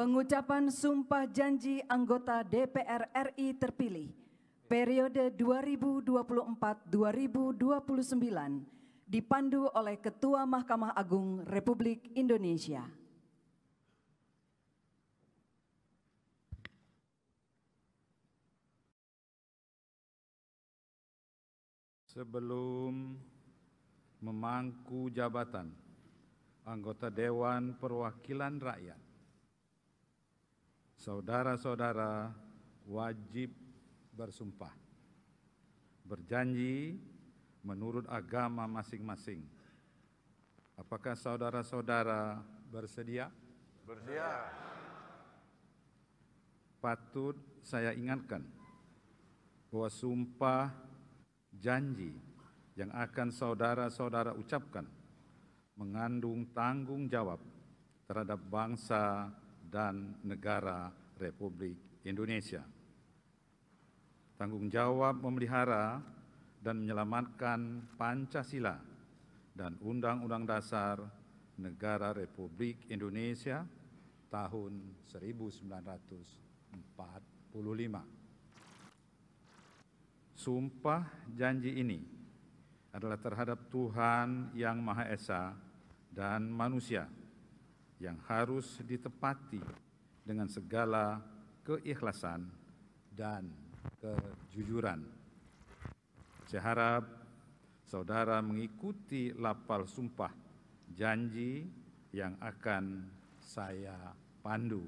Pengucapan sumpah janji anggota DPR RI terpilih periode 2024-2029 dipandu oleh Ketua Mahkamah Agung Republik Indonesia. Sebelum memangku jabatan anggota Dewan Perwakilan Rakyat saudara-saudara wajib bersumpah, berjanji menurut agama masing-masing. Apakah saudara-saudara bersedia? Bersedia. Patut saya ingatkan bahwa sumpah janji yang akan saudara-saudara ucapkan mengandung tanggung jawab terhadap bangsa dan negara Republik Indonesia. Tanggung jawab memelihara dan menyelamatkan Pancasila dan Undang-Undang Dasar Negara Republik Indonesia tahun 1945. Sumpah janji ini adalah terhadap Tuhan yang Maha Esa dan manusia yang harus ditepati dengan segala keikhlasan dan kejujuran. Saya harap saudara mengikuti lapal sumpah janji yang akan saya pandu.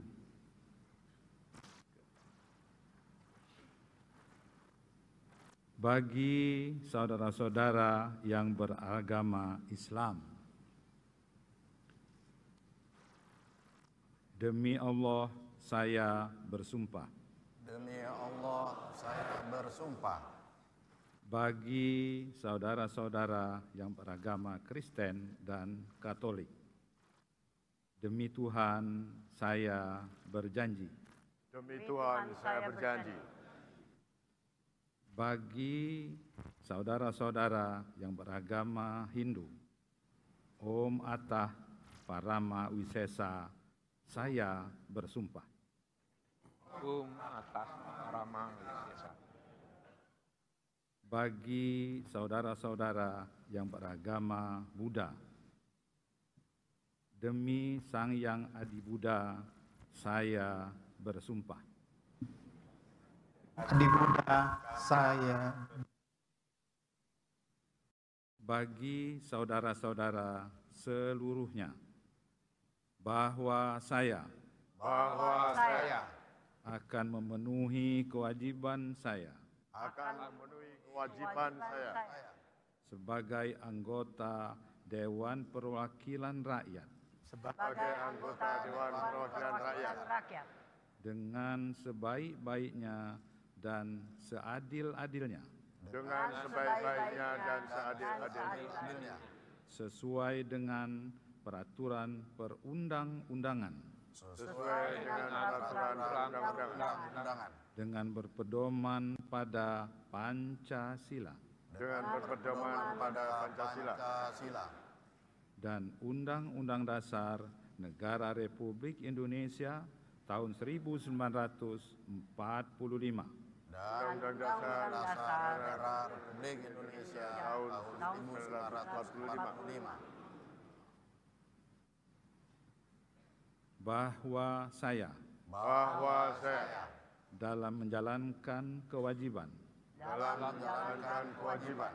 Bagi saudara-saudara yang beragama Islam, Demi Allah, saya bersumpah. Demi Allah, saya bersumpah. Bagi saudara-saudara yang beragama Kristen dan Katolik. Demi Tuhan, saya berjanji. Demi Tuhan, saya berjanji. Bagi saudara-saudara yang beragama Hindu, Om Atah Parama Wisesa saya bersumpah. atas rama. Bagi saudara-saudara yang beragama Buddha, demi Sang Yang Adi Buddha, saya bersumpah. Adi Buddha, saya bagi saudara-saudara seluruhnya bahwa saya bahwa saya akan memenuhi kewajiban saya akan memenuhi kewajiban saya sebagai anggota Dewan Perwakilan Rakyat sebagai anggota Dewan Perwakilan Rakyat dengan sebaik-baiknya dan seadil-adilnya dengan sebaik-baiknya dan seadil-adilnya sesuai dengan peraturan perundang-undangan sesuai dengan peraturan perundang-undangan dengan berpedoman pada Pancasila dengan berpedoman pada Pancasila, dan Undang-Undang Dasar Negara Republik Indonesia tahun 1945 dan Undang-Undang Dasar Negara Republik Indonesia tahun 1945 bahwa saya bahwa saya dalam menjalankan kewajiban dalam menjalankan kewajiban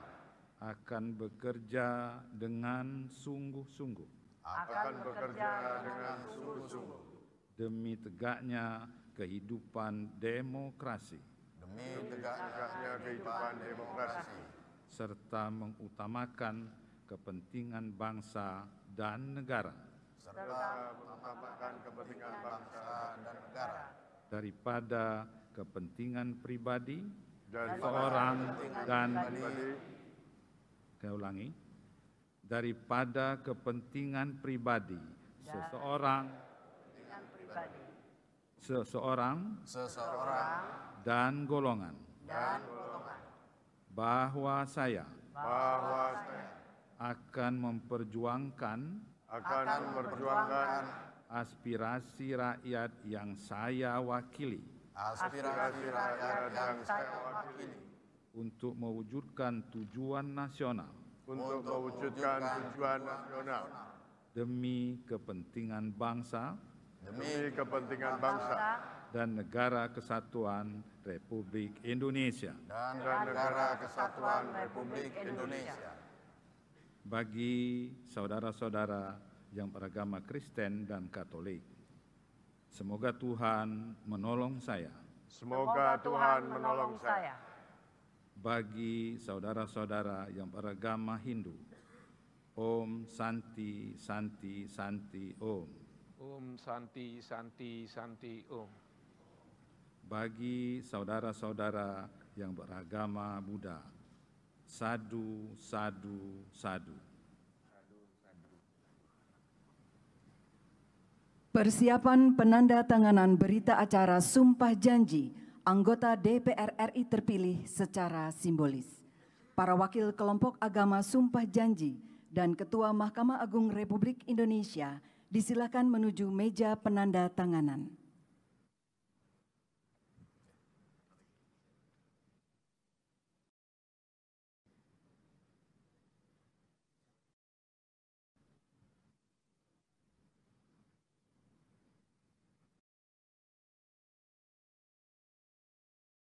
akan bekerja dengan sungguh-sungguh akan bekerja dengan sungguh-sungguh demi tegaknya kehidupan demokrasi demi tegaknya kehidupan demokrasi serta mengutamakan kepentingan bangsa dan negara serta mengutamakan daripada kepentingan pribadi dan seorang dan saya ulangi daripada kepentingan pribadi seseorang pribadi. seseorang seseorang dan golongan dan golongan bahwa saya bahwa saya akan memperjuangkan akan memperjuangkan aspirasi rakyat yang saya wakili. Aspirasi rakyat yang saya wakili. Untuk mewujudkan tujuan nasional. Untuk mewujudkan tujuan nasional. Demi kepentingan bangsa. Demi kepentingan bangsa. Dan negara kesatuan Republik Indonesia. Dan negara kesatuan Republik Indonesia. Bagi saudara-saudara yang beragama Kristen dan Katolik. Semoga Tuhan menolong saya. Semoga Tuhan menolong saya. Bagi saudara-saudara yang beragama Hindu, Om Santi Santi Santi Om. Om Santi Santi Santi Om. Bagi saudara-saudara yang beragama Buddha, Sadu Sadu Sadu. Persiapan penanda tanganan berita acara Sumpah Janji anggota DPR RI terpilih secara simbolis. Para wakil kelompok agama Sumpah Janji dan Ketua Mahkamah Agung Republik Indonesia disilakan menuju meja penanda tanganan.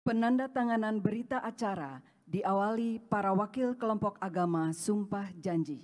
Penanda tanganan berita acara diawali para wakil kelompok agama sumpah janji